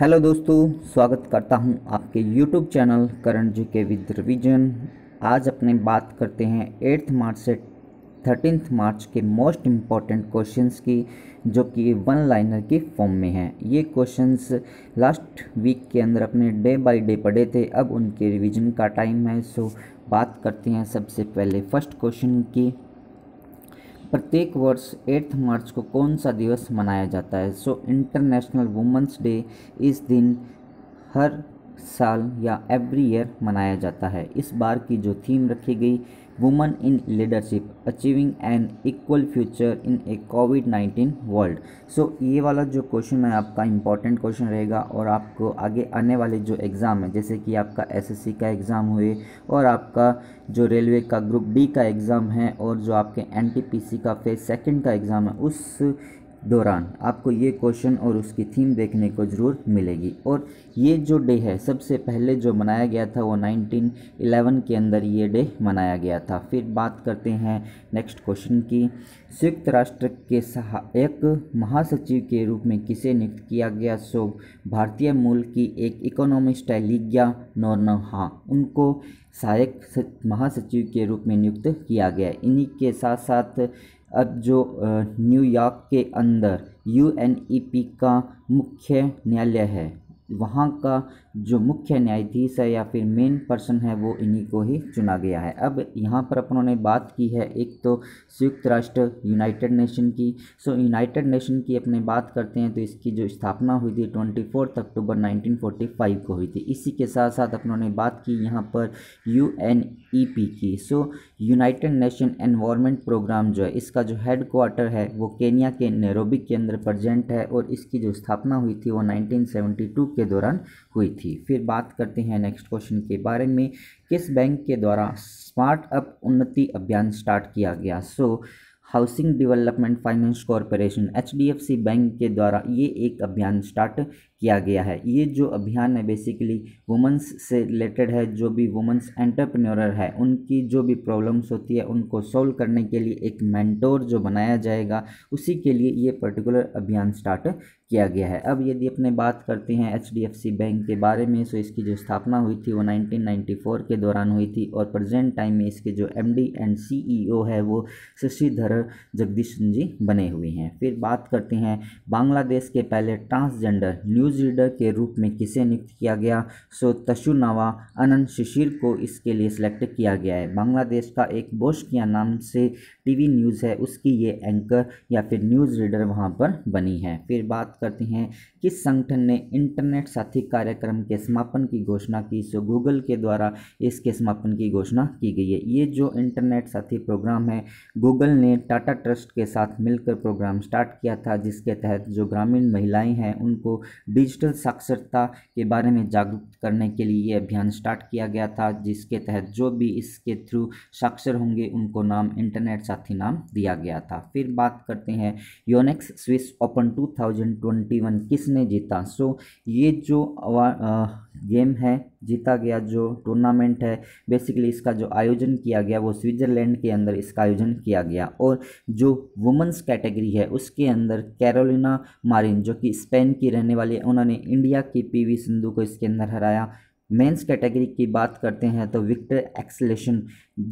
hello दोस्तों स्वागत करता हूं आपके YouTube channel Karan ji K with revision आज अपने बात करते हैं एट्थ मार्च से थर्टीनथ मार्च के मोस्ट इम्पॉर्टेंट क्वेश्चंस की जो कि वन लाइनर की फॉर्म में हैं ये क्वेश्चंस लास्ट वीक के अंदर अपने डे बाय डे पढ़े थे अब उनके रिवीजन का टाइम है सो बात करते हैं सबसे पहले फर्स्ट क्वेश्चन की प्रत्येक वर्ष एट्थ मार्च को कौन सा दिवस मनाया जाता है सो इंटरनेशनल वुमेंस डे इस दिन हर साल या एवरी ईयर मनाया जाता है इस बार की जो थीम रखी गई woman in leadership achieving an equal future in a COVID nineteen world so ये वाला जो क्वेश्चन है आपका इंपॉर्टेंट क्वेश्चन रहेगा और आपको आगे आने वाले जो एग्ज़ाम है जैसे कि आपका एसएससी का एग्ज़ाम हुए और आपका जो रेलवे का ग्रुप डी का एग्ज़ाम है और जो आपके एनटीपीसी का फेज सेकंड का एग्ज़ाम है उस दौरान आपको ये क्वेश्चन और उसकी थीम देखने को ज़रूर मिलेगी और ये जो डे है सबसे पहले जो मनाया गया था वो 1911 के अंदर ये डे मनाया गया था फिर बात करते हैं नेक्स्ट क्वेश्चन की संयुक्त राष्ट्र के सहायक महासचिव के रूप में किसे नियुक्त किया गया सो भारतीय मूल की एक इकोनॉमिस्ट है लिग्या नोरनहा उनको सहायक महासचिव के रूप में नियुक्त किया गया इन्हीं के साथ साथ अब जो न्यूयॉर्क के अंदर यू एन ई पी का मुख्य न्यायालय है वहाँ का जो मुख्य न्यायाधीश है या फिर मेन पर्सन है वो इन्हीं को ही चुना गया है अब यहाँ पर अपनों ने बात की है एक तो संयुक्त राष्ट्र यूनाइटेड नेशन की सो यूनाइटेड नेशन की अपने बात करते हैं तो इसकी जो स्थापना हुई थी twenty fourth October nineteen forty five को हुई थी इसी के साथ साथ अपनों ने बात की यहाँ पर यू एन ई पी की so United Nation Environment Programme जो है इसका जो हेड क्वार्टर है वो केनिया के नेरोबिक के अंदर प्रजेंट है और इसकी जो स्थापना हुई थी वो नाइनटीन सेवेंटी टू के के दौरान हुई थी फिर बात करते हैं नेक्स्ट क्वेश्चन के बारे में किस बैंक के द्वारा स्मार्ट अप उन्नति अभियान स्टार्ट किया गया so Housing Development Finance Corporation H bank के द्वारा ये एक अभियान स्टार्ट किया गया है ये जो अभियान है बेसिकली वुमेंस से रिलेटेड है जो भी वुमेंस एंटरप्रेन्योर है उनकी जो भी प्रॉब्लम्स होती है उनको सॉल्व करने के लिए एक मैंटोर जो बनाया जाएगा उसी के लिए ये पर्टिकुलर अभियान स्टार्ट किया गया है अब यदि अपने बात करते हैं एच बैंक के बारे में सो तो इसकी जो स्थापना हुई थी वो 1994 के दौरान हुई थी और प्रेजेंट टाइम में इसके जो एम एंड सी है वो शशिधर जगदीश जी बने हुए हैं फिर बात करते हैं बांग्लादेश के पहले ट्रांसजेंडर न्यूज़ न्यूज़ रीडर के रूप में किसे नियुक्त किया गया सो तशुनावा अनंत शिशिर को इसके लिए सिलेक्ट किया गया है बांग्लादेश का एक बोशकिया नाम से टीवी न्यूज़ है उसकी ये एंकर या फिर न्यूज़ रीडर वहाँ पर बनी है फिर बात करते हैं किस संगठन ने इंटरनेट साथी कार्यक्रम के समापन की घोषणा की सो गूगल के द्वारा इसके समापन की घोषणा की गई है ये जो इंटरनेट साथी प्रोग्राम है गूगल ने टाटा ट्रस्ट के साथ मिलकर प्रोग्राम स्टार्ट किया था जिसके तहत जो ग्रामीण महिलाएं हैं उनको डिजिटल साक्षरता के बारे में जागरूक करने के लिए ये अभियान स्टार्ट किया गया था जिसके तहत जो भी इसके थ्रू साक्षर होंगे उनको नाम इंटरनेट साथी नाम दिया गया था फिर बात करते हैं योनेक्स स्विस ओपन टू किसने किसने जीता सो so, ये जो गेम है जीता गया जो टूर्नामेंट है बेसिकली इसका जो आयोजन किया गया वो स्विट्ज़रलैंड के अंदर इसका आयोजन किया गया और जो वुमेंस कैटेगरी है उसके अंदर कैरोलिना मारिन जो कि स्पेन की रहने वाली है उन्होंने इंडिया की पीवी सिंधु को इसके अंदर हराया मेंस कैटेगरी की बात करते हैं तो विक्टर एक्सलेशन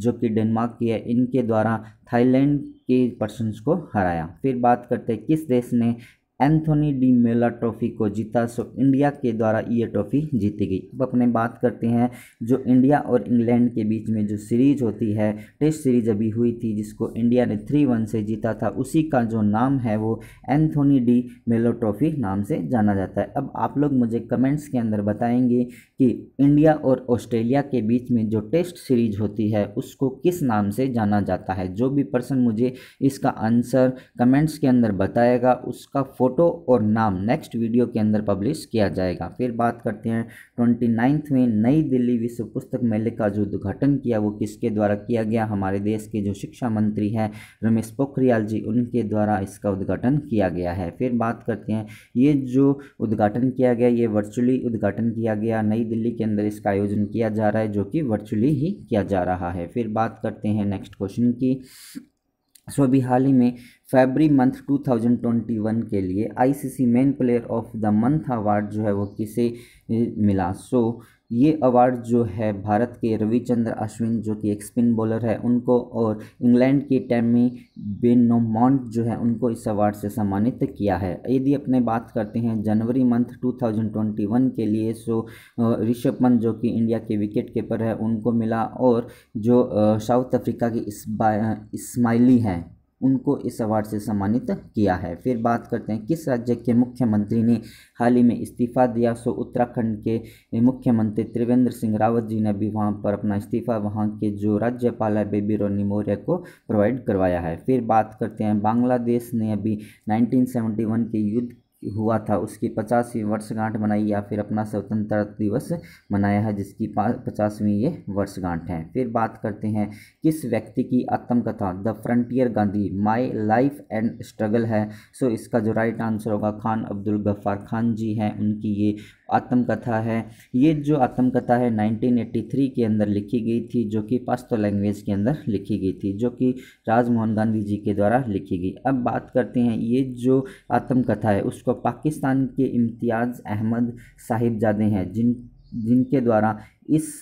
जो कि डेनमार्क की है इनके द्वारा थाईलैंड के पर्सन को हराया फिर बात करते हैं किस देश ने एंथोनी डी मेला ट्रॉफी को जीता सो इंडिया के द्वारा ये ट्रॉफी जीती गई अब अपने बात करते हैं जो इंडिया और इंग्लैंड के बीच में जो सीरीज होती है टेस्ट सीरीज अभी हुई थी जिसको इंडिया ने थ्री वन से जीता था उसी का जो नाम है वो एंथोनी डी मेलो ट्रॉफी नाम से जाना जाता है अब आप लोग मुझे कमेंट्स के अंदर बताएंगे कि इंडिया और ऑस्ट्रेलिया के बीच में जो टेस्ट सीरीज होती है उसको किस नाम से जाना जाता है जो भी पर्सन मुझे इसका आंसर कमेंट्स के अंदर बताएगा उसका फोटो फ़ोटो और नाम नेक्स्ट वीडियो के अंदर पब्लिश किया जाएगा फिर बात करते हैं ट्वेंटी नाइन्थ में नई दिल्ली विश्व पुस्तक मेले का जो उद्घाटन किया वो किसके द्वारा किया गया हमारे देश के जो शिक्षा मंत्री हैं रमेश पोखरियाल जी उनके द्वारा इसका उद्घाटन किया गया है फिर बात करते हैं ये जो उद्घाटन किया गया ये वर्चुअली उद्घाटन किया गया नई दिल्ली के अंदर इसका आयोजन किया जा रहा है जो कि वर्चुअली ही किया जा रहा है फिर बात करते हैं नेक्स्ट क्वेश्चन की सो so, अभी हाल ही में फेबरी मंथ 2021 के लिए ICC men player of the month award जो है वो किसे मिला सो so, ये अवार्ड जो है भारत के रविचंद्र अश्विन जो कि एक स्पिन बॉलर है उनको और इंग्लैंड की टैमी बेनोमॉन्ट जो है उनको इस अवार्ड से सम्मानित किया है यदि अपने बात करते हैं जनवरी मंथ 2021 के लिए सो ऋषभ पंत जो कि इंडिया के विकेट कीपर है उनको मिला और जो साउथ अफ्रीका की इस्माइली हैं उनको इस अवार्ड से सम्मानित किया है फिर बात करते हैं किस राज्य के मुख्यमंत्री ने हाल ही में इस्तीफा दिया सो उत्तराखंड के मुख्यमंत्री त्रिवेंद्र सिंह रावत जी ने भी वहाँ पर अपना इस्तीफा वहाँ के जो राज्यपाल है बेबी रोनी मौर्य को प्रोवाइड करवाया है फिर बात करते हैं बांग्लादेश ने अभी 1971 के युद्ध हुआ था उसकी पचासवीं वर्षगांठ मनाई या फिर अपना स्वतंत्रता दिवस मनाया है जिसकी पचासवीं ये वर्षगांठ है फिर बात करते हैं किस व्यक्ति की आत्मकथा the Frontier Gandhi my life and struggle है सो इसका जो राइट आंसर होगा खान अब्दुल गफ्फार खान जी हैं उनकी ये आत्मकथा है ये जो आत्मकथा है 1983 के अंदर लिखी गई थी जो कि पास्तो लैंग्वेज के अंदर लिखी गई थी जो कि राजमोहन गांधी जी के द्वारा लिखी गई अब बात करते हैं ये जो आत्मकथा है उसको पाकिस्तान के इम्तियाज़ अहमद साहिबजादे हैं जिन जिनके द्वारा इस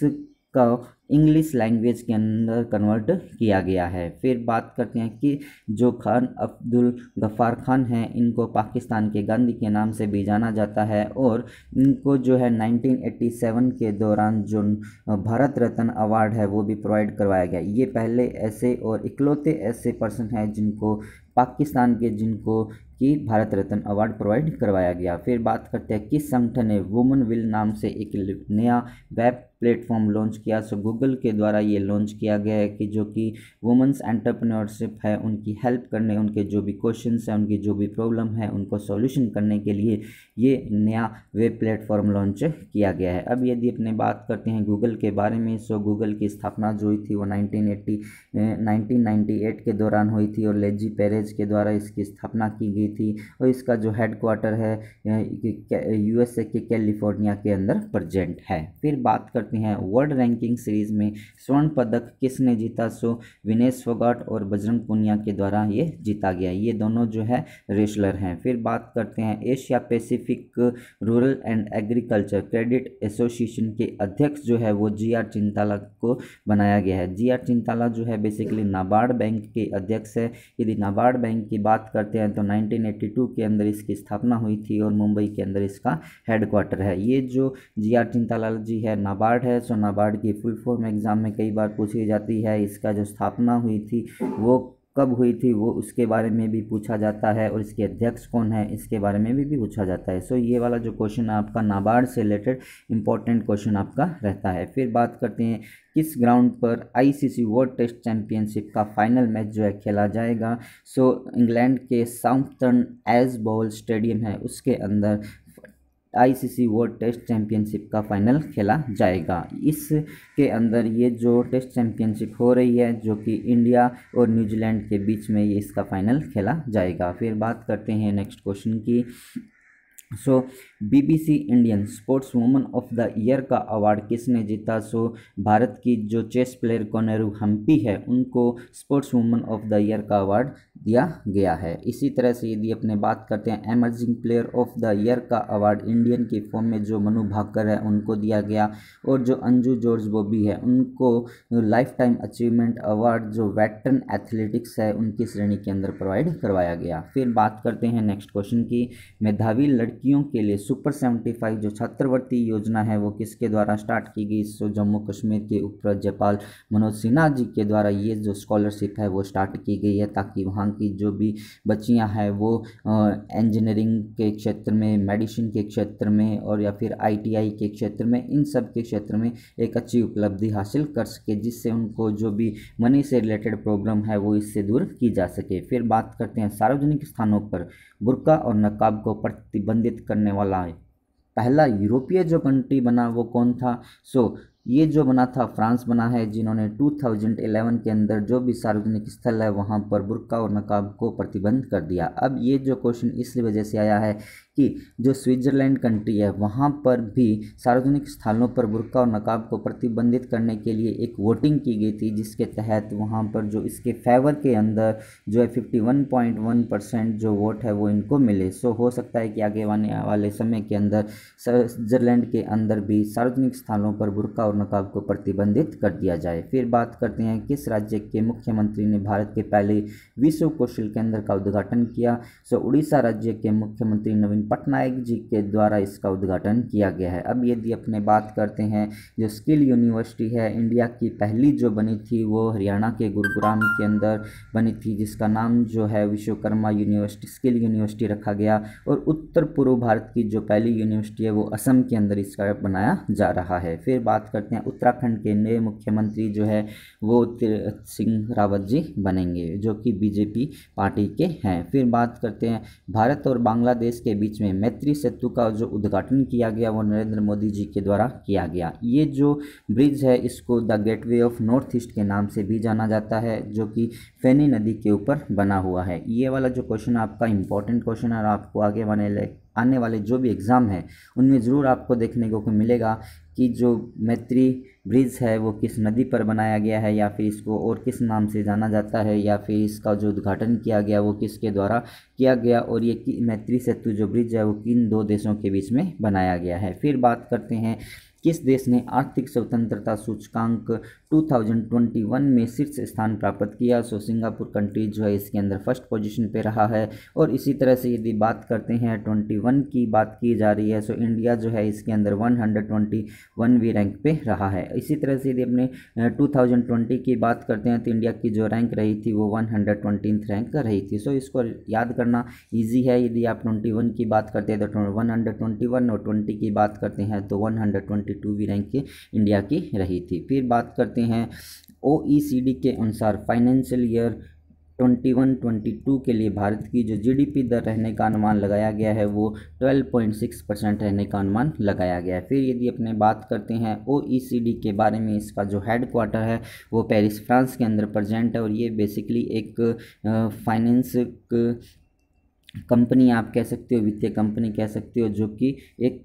का इंग्लिश लैंग्वेज के अंदर कन्वर्ट किया गया है फिर बात करते हैं कि जो खान अब्दुल गफ़ार खान हैं इनको पाकिस्तान के गांधी के नाम से भी जाना जाता है और इनको जो है 1987 के दौरान जो भारत रत्न अवार्ड है वो भी प्रोवाइड करवाया गया ये पहले ऐसे और इकलौते ऐसे पर्सन हैं जिनको पाकिस्तान के जिनको कि भारत रत्न अवार्ड प्रोवाइड करवाया गया फिर बात करते हैं किस संगठन ने वुमन विल नाम से एक नया वेब प्लेटफॉर्म लॉन्च किया सो गूगल के द्वारा ये लॉन्च किया गया है कि जो कि वुमेंस एंटरप्रेन्योरशिप है उनकी हेल्प करने उनके जो भी क्वेश्चन हैं उनकी जो भी प्रॉब्लम है उनको सॉल्यूशन करने के लिए ये नया वेब प्लेटफॉर्म लॉन्च किया गया है अब यदि अपने बात करते हैं गूगल के बारे में सो गूगल की स्थापना जो हुई थी वो नाइनटीन एट्टी के दौरान हुई थी और लेजी पेरेज के द्वारा इसकी स्थापना की गई थी और इसका जो हेडक्वार्टर है यूएसए के कैलिफोर्निया के अंदर प्रजेंट है फिर बात करते करते हैं वर्ल्ड रैंकिंग सीरीज में स्वर्ण पदक किसने जीता सो विनेश फोगाट और बजरंग पुनिया के द्वारा ये जीता गया ये दोनों जो है रेसलर हैं फिर बात करते हैं Asia Pacific rural and agriculture credit association के अध्यक्ष जो है वो जी आर चिंताला को बनाया गया है जी आर चिंताला जो है बेसिकली नाबार्ड बैंक के अध्यक्ष है यदि नाबार्ड बैंक की बात करते हैं तो नाइनटीन के अंदर इसकी स्थापना हुई थी और मुंबई के अंदर इसका हेडक्वार्टर है ये जो जी आर चिंतालाल जी है नाबार्ड सोनाबाट है सो सोनाबाट की फुल फॉर्म एग्ज़ाम में कई बार पूछी जाती है इसका जो स्थापना हुई थी वो कब हुई थी वो उसके बारे में भी पूछा जाता है और इसके अध्यक्ष कौन है इसके बारे में भी, भी पूछा जाता है सो ये वाला जो क्वेश्चन है आपका नाबार्ड से रिलेटेड इंपॉर्टेंट क्वेश्चन आपका रहता है फिर बात करते हैं किस ग्राउंड पर आईसीसी वर्ल्ड टेस्ट चैंपियनशिप का फाइनल मैच जो है खेला जाएगा सो so, इंग्लैंड के साउथर्न एज बॉल स्टेडियम है उसके अंदर आईसीसी वर्ल्ड टेस्ट चैम्पियनशिप का फाइनल खेला जाएगा इसके अंदर ये जो टेस्ट चैम्पियनशिप हो रही है जो कि इंडिया और न्यूजीलैंड के बीच में ये इसका फाइनल खेला जाएगा फिर बात करते हैं नेक्स्ट क्वेश्चन की so BBC Indian sports woman of the year का अवार्ड किसने जीता सो so, भारत की जो चेस प्लेयर कोनेरू हम्पी है उनको sports woman of the year का अवार्ड दिया गया है इसी तरह से यदि अपने बात करते हैं emerging player of the year का अवार्ड इंडियन के फॉर्म में जो मनु भाकर है उनको दिया गया और जो अंजू जॉर्ज बॉबी है उनको लाइफ टाइम अचीवमेंट अवार्ड जो वेटरन एथलेटिक्स है उनकी श्रेणी के अंदर प्रोवाइड करवाया गया फिर बात करते हैं नेक्स्ट क्वेश्चन की मेधावी लड़की लड़कियों के लिए सुपर सेवेंटी फाइव जो छात्रवृत्ति योजना है वो किसके द्वारा स्टार्ट की गई इस जम्मू कश्मीर के उपराज्यपाल मनोज सिन्हा जी के द्वारा ये जो स्कॉलरशिप है वो स्टार्ट की गई है ताकि वहाँ की जो भी बच्चियाँ हैं वो इंजीनियरिंग के क्षेत्र में मेडिसिन के क्षेत्र में और या फिर आई के क्षेत्र में इन सब के क्षेत्र में एक अच्छी उपलब्धि हासिल कर सके जिससे उनको जो भी मनी से रिलेटेड प्रॉब्लम है वो इससे दूर की जा सके फिर बात करते हैं सार्वजनिक स्थानों पर बुरका और नकाब को प्रतिबंधित करने वाला है पहला यूरोपीय जो कंट्री बना वो कौन था सो ये जो बना था फ्रांस बना है जिन्होंने 2011 के अंदर जो भी सार्वजनिक स्थल है वहाँ पर बुरका और नकाब को प्रतिबंध कर दिया अब ये जो क्वेश्चन इसलिए वजह से आया है कि जो स्विट्ज़रलैंड कंट्री है वहाँ पर भी सार्वजनिक स्थानों पर बुरका और नकाब को प्रतिबंधित करने के लिए एक वोटिंग की गई थी जिसके तहत वहाँ पर जो इसके फेवर के अंदर जो है फिफ्टी परसेंट जो वोट है वो इनको मिले सो हो सकता है कि आगे आने वाले समय के अंदर स्विट्ज़रलैंड के अंदर भी सार्वजनिक स्थानों पर बुरका और नकाब को प्रतिबंधित कर दिया जाए फिर बात करते हैं किस राज्य के मुख्यमंत्री ने भारत के पहले विश्व कौशल केंद्र का उद्घाटन किया सो उड़ीसा राज्य के मुख्यमंत्री नवीन पटनायक जी के द्वारा इसका उद्घाटन किया गया है अब यदि अपने बात करते हैं जो स्किल यूनिवर्सिटी है इंडिया की पहली जो बनी थी वो हरियाणा के गुरुग्राम के अंदर बनी थी जिसका नाम जो है विश्वकर्मा यूनिवर्सिटी स्किल यूनिवर्सिटी रखा गया और उत्तर पूर्व भारत की जो पहली यूनिवर्सिटी है वो असम के अंदर इसका बनाया जा रहा है फिर बात कर करते हैं उत्तराखंड के नए मुख्यमंत्री जो है वो तीरथ सिंह रावत जी बनेंगे जो कि बीजेपी पार्टी के हैं फिर बात करते हैं भारत और बांग्लादेश के बीच में मैत्री सेतु का जो उद्घाटन किया गया वो नरेंद्र मोदी जी के द्वारा किया गया ये जो ब्रिज है इसको the Gateway of North East के नाम से भी जाना जाता है जो कि फेनी नदी के ऊपर बना हुआ है ये वाला जो क्वेश्चन आपका इंपॉर्टेंट क्वेश्चन है और आपको आगे बने आने वाले जो भी एग्ज़ाम है उनमें ज़रूर आपको देखने को मिलेगा कि जो मैत्री ब्रिज है वो किस नदी पर बनाया गया है या फिर इसको और किस नाम से जाना जाता है या फिर इसका जो उद्घाटन किया गया वो किसके द्वारा किया गया और ये मैत्री सेतु जो ब्रिज है वो किन दो देशों के बीच में बनाया गया है फिर बात करते हैं किस देश ने आर्थिक स्वतंत्रता सूचकांक 2021 में शीर्ष स्थान प्राप्त किया सो सिंगापुर कंट्री जो है इसके अंदर फर्स्ट पोजीशन पे रहा है और इसी तरह से यदि बात करते हैं 21 की बात की जा रही है सो इंडिया जो है इसके अंदर वन हंड्रेड रैंक पे रहा है इसी तरह से यदि अपने टू की बात करते हैं तो इंडिया की जो रैंक रही थी वो वन रैंक रही थी सो इसको याद करना ईजी है यदि आप ट्वेंटी की बात करते हैं तो वन और ट्वेंटी की बात करते हैं तो वन टूवीं रैंक की इंडिया की रही थी फिर बात करते हैं ओ e के अनुसार फाइनेंशियल ईयर 21-22 के लिए भारत की जो जीडीपी दर रहने का अनुमान लगाया गया है वो 12.6 परसेंट रहने का अनुमान लगाया गया है फिर यदि अपने बात करते हैं ओ e के बारे में इसका जो हेड क्वार्टर है वो पेरिस फ्रांस के अंदर प्रजेंट है और ये बेसिकली एक फाइनेंस कंपनी आप कह सकते हो वित्तीय कंपनी कह सकते हो जो कि एक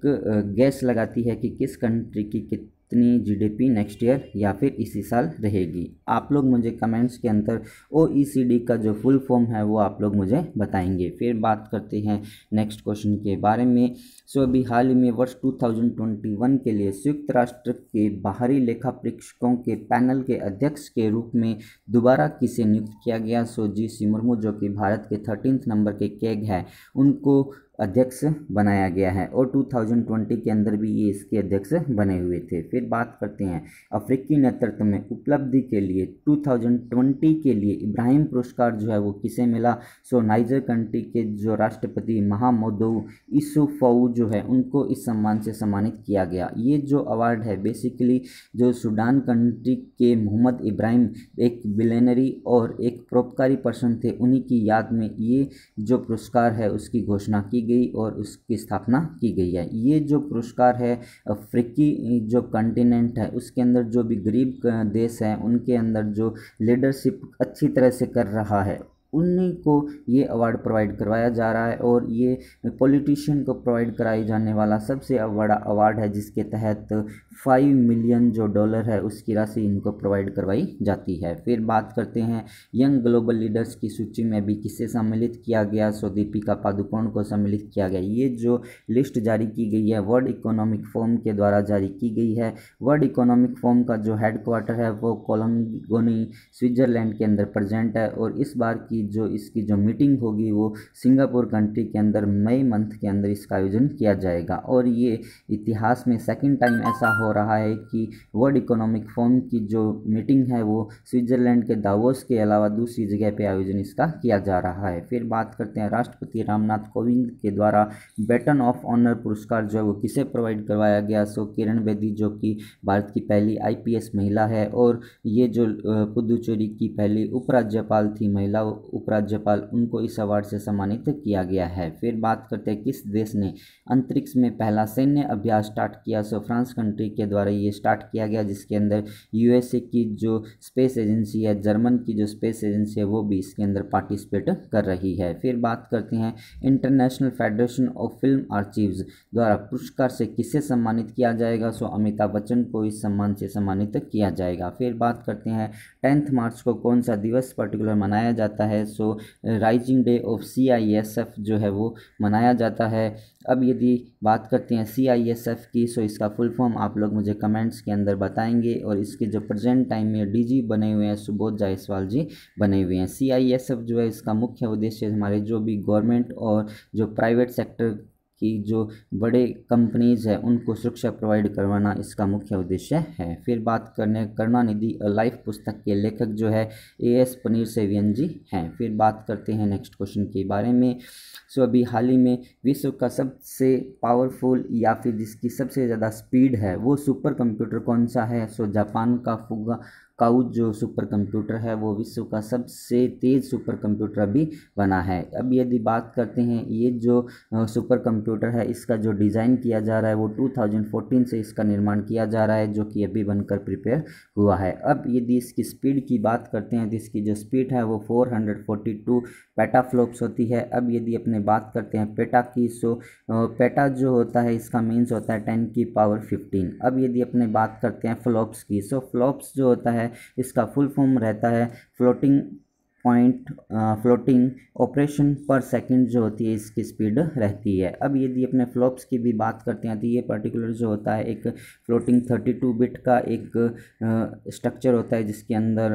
गैस लगाती है कि किस कंट्री की कित इतनी जीडीपी नेक्स्ट ईयर या फिर इसी साल रहेगी आप लोग मुझे कमेंट्स के अंदर ओईसीडी e का जो फुल फॉर्म है वो आप लोग मुझे बताएंगे फिर बात करते हैं नेक्स्ट क्वेश्चन के बारे में सो अभी हाल ही में वर्ष 2021 के लिए संयुक्त राष्ट्र के बाहरी लेखा परीक्षकों के पैनल के अध्यक्ष के रूप में दोबारा किसे नियुक्त किया गया सो जी सी मुर्मू जो कि भारत के थर्टीन नंबर के कैग है उनको अध्यक्ष बनाया गया है और 2020 के अंदर भी ये इसके अध्यक्ष बने हुए थे फिर बात करते हैं अफ्रीकी नेतृत्व में उपलब्धि के लिए 2020 के लिए इब्राहिम पुरस्कार जो है वो किसे मिला सो नाइजर कंट्री के जो राष्ट्रपति महामोदो इसुफऊ जो है उनको इस सम्मान से सम्मानित किया गया ये जो अवार्ड है बेसिकली जो सूडान कंट्री के मोहम्मद इब्राहिम एक बिलेनरी और एक परोपकारी पर्सन थे उन्हीं की याद में ये जो पुरस्कार है उसकी घोषणा की गई और उसकी स्थापना की गई है ये जो पुरस्कार है अफ्रीकी जो कंटिनेंट है उसके अंदर जो भी गरीब देश हैं उनके अंदर जो लीडरशिप अच्छी तरह से कर रहा है को ये अवार्ड प्रोवाइड करवाया जा रहा है और ये पॉलिटिशियन को प्रोवाइड कराई जाने वाला सबसे बड़ा अवार्ड है जिसके तहत फाइव मिलियन जो डॉलर है उसकी राशि इनको प्रोवाइड करवाई जाती है फिर बात करते हैं यंग ग्लोबल लीडर्स की सूची में भी किसे सम्मिलित किया गया सो दीपिका पादुकोण को सम्मिलित किया गया ये जो लिस्ट जारी की गई है वर्ल्ड इकोनॉमिक फोम के द्वारा जारी की गई है वर्ल्ड इकोनॉमिक फोम का जो हेडक्वार्टर है वो कोलंगोनी स्विट्जरलैंड के अंदर प्रजेंट है और इस बार की जो इसकी जो मीटिंग होगी वो सिंगापुर कंट्री के अंदर मई मंथ के अंदर इसका आयोजन किया जाएगा और ये इतिहास में सेकेंड टाइम ऐसा हो रहा है कि वर्ल्ड इकोनॉमिक फोरम की जो मीटिंग है वो स्विट्ज़रलैंड के दावोस के अलावा दूसरी जगह पर आयोजन इसका किया जा रहा है फिर बात करते हैं राष्ट्रपति रामनाथ कोविंद के द्वारा बैटन ऑफ ऑनर पुरस्कार जो है वो किसे प्रोवाइड करवाया गया सो किरण बेदी जो कि भारत की पहली आईपीएस महिला है और ये जो पुदुचेरी की पहली उपराज्यपाल थी महिला उपराज्यपाल उनको इस अवार्ड से सम्मानित किया गया है फिर बात करते हैं किस देश ने अंतरिक्ष में पहला सैन्य अभ्यास स्टार्ट किया सो फ्रांस कंट्री के द्वारा ये स्टार्ट किया गया जिसके अंदर यूएसए की जो स्पेस एजेंसी है जर्मन की जो स्पेस एजेंसी है वो भी इसके अंदर पार्टिसिपेट कर रही है फिर बात करते हैं International Federation of Film Archives द्वारा पुरस्कार से किसे सम्मानित किया जाएगा सो अमिताभ बच्चन को इस सम्मान से सम्मानित किया जाएगा फिर बात करते हैं टेंथ मार्च को कौन सा दिवस पर्टिकुलर मनाया जाता है है so raising day of C I S F जो है वो मनाया जाता है अब यदि बात करते हैं सी आई एस एफ की सो इसका फुल फॉर्म आप लोग मुझे कमेंट्स के अंदर बताएंगे और इसके जो प्रेजेंट टाइम में डी जी बने हुए हैं सुबोध जायसवाल जी बने हुए हैं सी आई एस एफ जो है इसका मुख्य उद्देश्य हमारे जो भी गवर्नमेंट और जो प्राइवेट सेक्टर कि जो बड़े कंपनीज़ हैं उनको सुरक्षा प्रोवाइड करवाना इसका मुख्य उद्देश्य है फिर बात करने करुणानिधि लाइफ पुस्तक के लेखक जो है ए एस पनीर सेवियन जी हैं फिर बात करते हैं नेक्स्ट क्वेश्चन के बारे में सो अभी हाल ही में विश्व का सबसे पावरफुल या फिर जिसकी सबसे ज़्यादा स्पीड है वो सुपर कंप्यूटर कौन सा है सो जापान का फुगा काउज जो सुपर कंप्यूटर है वो विश्व का सबसे तेज़ सुपर कंप्यूटर अभी बना है अब यदि बात करते हैं ये जो सुपर कंप्यूटर है इसका जो डिज़ाइन किया जा रहा है वो 2014 से इसका निर्माण किया जा रहा है जो कि अभी बनकर प्रिपेयर हुआ है अब यदि इसकी स्पीड की बात करते हैं तो इसकी जो स्पीड है वो 442 पेटाफ्लॉप्स होती है अब यदि अपने बात करते हैं पेटा की सो पेटा जो होता है इसका मीन्स होता है टेन की पावर फिफ्टीन अब यदि अपने बात करते हैं फ्लॉप्स की सो फ्लॉप्स जो होता है है इसका फुल फॉर्म रहता है floating point floating operation per second जो होती है इसकी स्पीड रहती है अब यदि अपने फ्लॉप्स की भी बात करते हैं तो ये पर्टिकुलर जो होता है एक फ्लोटिंग 32 बिट का एक स्ट्रक्चर uh, होता है जिसके अंदर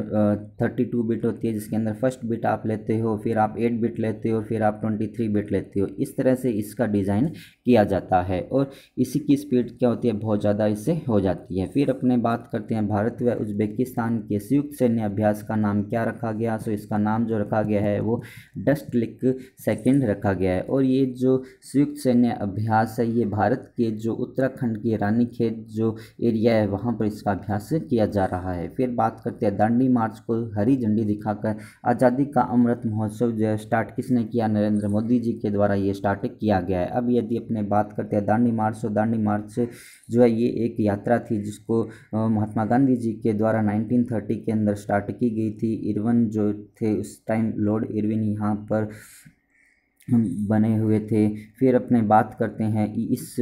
uh, 32 बिट होती है जिसके अंदर फर्स्ट बिट आप लेते हो फिर आप 8 बिट लेते हो फिर आप 23 बिट लेते हो इस तरह से इसका डिज़ाइन किया जाता है और इसी की स्पीड क्या होती है बहुत ज़्यादा इससे हो जाती है फिर अपने बात करते हैं भारत व उज्बेकिस्तान के संयुक्त सैन्य अभ्यास का नाम क्या रखा गया सो इसका नाम जो रखा गया है वो डस्ट लिक सेकेंड रखा गया है और ये जो संयुक्त सैन्य अभ्यास है ये भारत के जो उत्तराखंड के रानी खेत जो एरिया है वहाँ पर इसका अभ्यास किया जा रहा है फिर बात करते हैं दांडी मार्च को हरी झंडी दिखाकर आज़ादी का अमृत महोत्सव जो स्टार्ट किसने किया नरेंद्र मोदी जी के द्वारा ये स्टार्ट किया गया है अब यदि अपने बात करते हैं दांडी मार्च और तो दांडी मार्च जो है ये एक यात्रा थी जिसको महात्मा गांधी जी के द्वारा 1930 के अंदर स्टार्ट की गई थी इरवन जो थे उस टाइम लॉर्ड इरविन यहाँ पर बने हुए थे फिर अपने बात करते हैं इस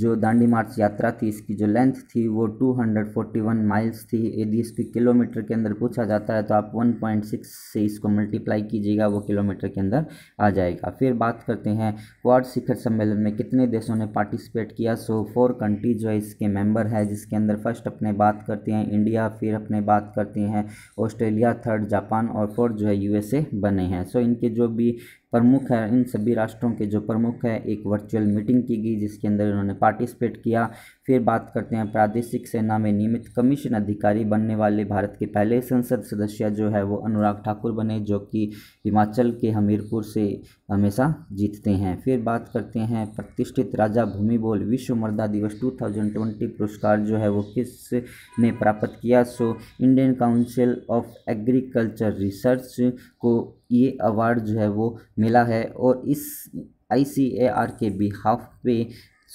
जो दांडी मार्च यात्रा थी इसकी जो लेंथ थी वो 241 माइल्स थी यदि इसके किलोमीटर के अंदर पूछा जाता है तो आप 1.6 से इसको मल्टीप्लाई कीजिएगा वो किलोमीटर के अंदर आ जाएगा फिर बात करते हैं क्वार शिखर सम्मेलन में कितने देशों ने पार्टिसिपेट किया सो फोर कंट्री जो है इसके मेम्बर है जिसके अंदर फर्स्ट अपने बात करते हैं इंडिया फिर अपने बात करते हैं ऑस्ट्रेलिया थर्ड जापान और फोर्थ जो है यू बने हैं सो इनके जो भी प्रमुख है इन सभी राष्ट्रों के जो प्रमुख है एक वर्चुअल मीटिंग की गई जिसके अंदर इन्होंने पार्टिसिपेट किया फिर बात करते हैं प्रादेशिक सेना में नियमित कमीशन अधिकारी बनने वाले भारत के पहले संसद सदस्य जो है वो अनुराग ठाकुर बने जो कि हिमाचल के हमीरपुर से हमेशा जीतते हैं फिर बात करते हैं प्रतिष्ठित राजा भूमि बोल विश्व मर्दा दिवस 2020 पुरस्कार जो है वो किस ने प्राप्त किया so Indian Council of Agriculture Research को ये अवार्ड जो है वो मिला है और इस आई के बिहाफ पे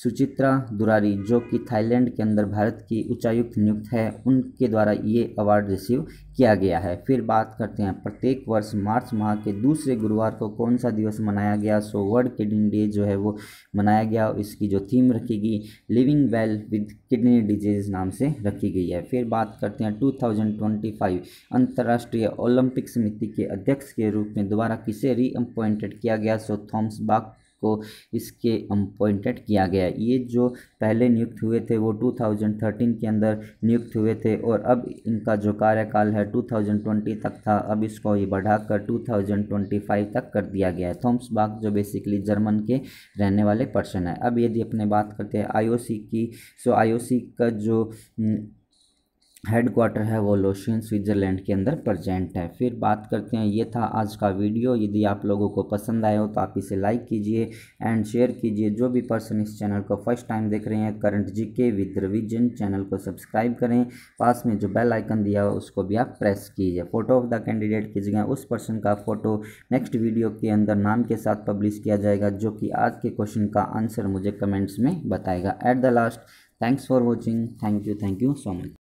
सुचित्रा दुरारी जो कि थाईलैंड के अंदर भारत की उच्चायुक्त नियुक्त है उनके द्वारा ये अवार्ड रिसीव किया गया है फिर बात करते हैं प्रत्येक वर्ष मार्च माह के दूसरे गुरुवार को कौन सा दिवस मनाया गया सो वर्ल्ड किडनी डे जो है वो मनाया गया इसकी जो थीम रखी गई living well with kidney disease नाम से रखी गई है फिर बात करते हैं फाइव अंतर्राष्ट्रीय ओलंपिक समिति के अध्यक्ष के रूप में दोबारा किसे रीअपॉइंटेड किया गया सो थॉम्स बाग को इसके अपॉइंटेड किया गया ये जो पहले नियुक्त हुए थे वो 2013 के अंदर नियुक्त हुए थे और अब इनका जो कार्यकाल है 2020 तक था अब इसको ये बढ़ाकर 2025 तक कर दिया गया है थॉम्स बाग जो बेसिकली जर्मन के रहने वाले पर्सन है अब यदि अपने बात करते हैं आईओसी की सो आईओसी का जो हम्म, हेडक्वार्टर है वो लोशियन स्विट्ज़रलैंड के अंदर प्रजेंट है फिर बात करते हैं ये था आज का वीडियो यदि आप लोगों को पसंद आया हो तो आप इसे लाइक कीजिए एंड शेयर कीजिए जो भी पर्सन इस चैनल को फर्स्ट टाइम देख रहे हैं current G K with revision channel को सब्सक्राइब करें पास में जो बेल आइकन दिया हो उसको भी आप प्रेस कीजिए फ़ोटो ऑफ द कैंडिडेट की जगह उस पर्सन का फ़ोटो नेक्स्ट वीडियो के अंदर नाम के साथ पब्लिश किया जाएगा जो कि आज के क्वेश्चन का आंसर मुझे कमेंट्स में बताएगा at the last thanks for watching thank you thank you so much